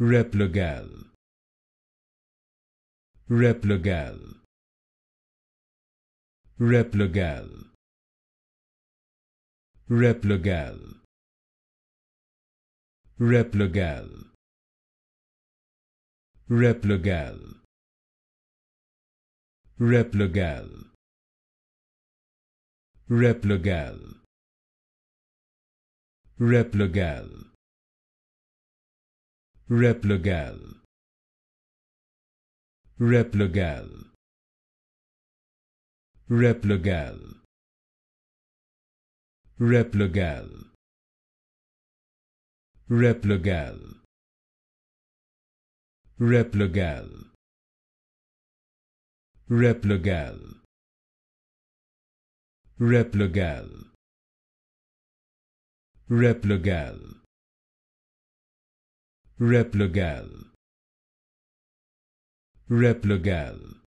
Replegale. Replegale. Replegale. Replegale. Replegale. Replegale. Replegale. Replegale. Replegale. Replegale. Replegale. Replegale. Replegale. Replegale. Replegale. Replegale. Replegale. Replegale. Rep le